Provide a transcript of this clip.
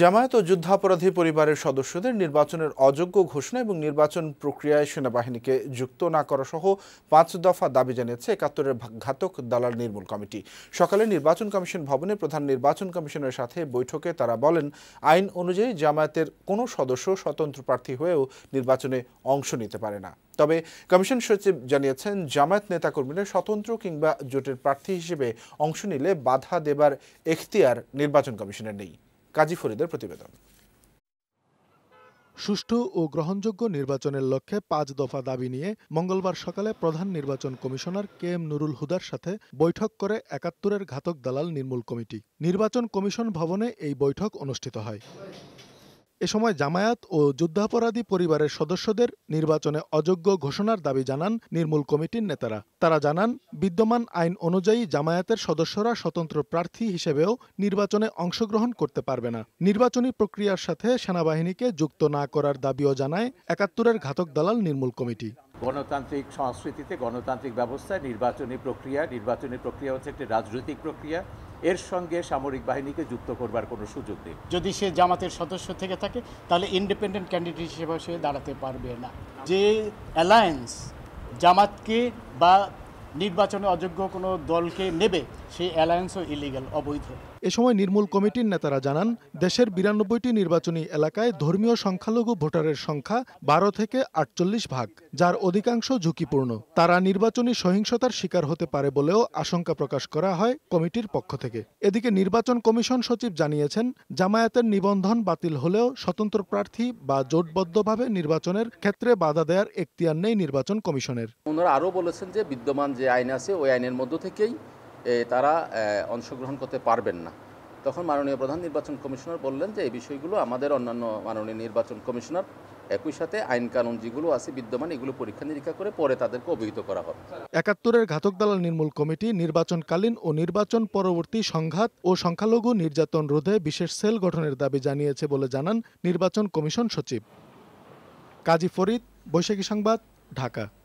জামায়াত ও যুদ্ধাপরাধী পরিবারের সদস্যদের নির্বাচনের অযোগ্য ঘোষণা এবং নির্বাচন প্রক্রিয়ায় সেনাবাহিনীকে যুক্ত না করা সহ পাঁচ দফা দাবি জানিয়েছে একাত্তরের ঘাতক দালাল নির্মূল কমিটি সকালে নির্বাচন কমিশন ভবনে প্রধান নির্বাচন কমিশনের সাথে বৈঠকে তারা বলেন আইন অনুযায়ী জামায়াতের কোনো সদস্য স্বতন্ত্র প্রার্থী হয়েও নির্বাচনে অংশ নিতে পারে না তবে কমিশন সচিব জানিয়েছেন জামায়াত নেতাকর্মীরা স্বতন্ত্র কিংবা জোটের প্রার্থী হিসেবে অংশ নিলে বাধা দেবার এখতিয়ার নির্বাচন কমিশনের নেই কাজী ফরিদের প্রতিবেদন সুষ্ঠু ও গ্রহণযোগ্য নির্বাচনের লক্ষ্যে পাঁচ দফা দাবি নিয়ে মঙ্গলবার সকালে প্রধান নির্বাচন কমিশনার কে এম নুরুল হুদার সাথে বৈঠক করে একাত্তরের ঘাতক দালাল নির্মূল কমিটি নির্বাচন কমিশন ভবনে এই বৈঠক অনুষ্ঠিত হয় এ সময় জামায়াত ও যুদ্ধাপরাধী পরিবারের সদস্যদের নির্বাচনে অযোগ্য ঘোষণার দাবি জানান নির্মূল কমিটির নেতারা তারা জানান বিদ্যমান আইন অনুযায়ী জামায়াতের সদস্যরা স্বতন্ত্র প্রার্থী হিসেবেও নির্বাচনে অংশগ্রহণ করতে পারবে না নির্বাচনী প্রক্রিয়ার সাথে সেনাবাহিনীকে যুক্ত না করার দাবিও জানায় একাত্তরের ঘাতক দালাল নির্মূল কমিটি গণতান্ত্রিক সংস্কৃতিতে গণতান্ত্রিক ব্যবস্থায় নির্বাচনী প্রক্রিয়া নির্বাচনী প্রক্রিয়া হচ্ছে একটি রাজনৈতিক প্রক্রিয়া এর সঙ্গে সামরিক বাহিনীকে যুক্ত করবার কোনো সুযোগ নেই যদি সে জামাতের সদস্য থেকে থাকে তাহলে ইন্ডিপেন্ডেন্ট ক্যান্ডিডেট হিসেবে সে দাঁড়াতে পারবে না যে অ্যালায়েন্স জামাতকে বা নির্বাচনে অযোগ্য কোনো দলকে নেবে সেই অ্যালায়েন্সও ইলিগাল অবৈধ এ সময় নির্মূল কমিটির নেতারা জানান দেশের বিরানব্বইটি নির্বাচনী এলাকায় ধর্মীয় সংখ্যালঘু ভোটারের সংখ্যা বারো থেকে আটচল্লিশ ভাগ যার অধিকাংশ ঝুঁকিপূর্ণ তারা নির্বাচনী সহিংসতার শিকার হতে পারে বলেও আশঙ্কা প্রকাশ করা হয় কমিটির পক্ষ থেকে এদিকে নির্বাচন কমিশন সচিব জানিয়েছেন জামায়াতের নিবন্ধন বাতিল হলেও স্বতন্ত্র প্রার্থী বা জোটবদ্ধভাবে নির্বাচনের ক্ষেত্রে বাধা দেওয়ার এখতিয়ার নেই নির্বাচন কমিশনের ওনারা আরও বলেছেন যে বিদ্যমান যে আইন আছে ওই আইনের মধ্য থেকেই তারা অংশগ্রহণ করতে পারবেন না তখন মাননীয় প্রধান নির্বাচন কমিশনার বললেন যে এই বিষয়গুলো আমাদের অন্যান্য মাননীয় নির্বাচন কমিশনার একই সাথে আইন কানুন যেগুলো আছে বিদ্যমান এগুলো পরীক্ষা নিরীক্ষা করে পরে তাদেরকে অবহিত করা হবে একাত্তরের ঘাতক দালাল নির্মূল কমিটি নির্বাচনকালীন ও নির্বাচন পরবর্তী সংঘাত ও সংখ্যালঘু নির্যাতন রোধে বিশেষ সেল গঠনের দাবি জানিয়েছে বলে জানান নির্বাচন কমিশন সচিব কাজী ফরিদ বৈশাখী সংবাদ ঢাকা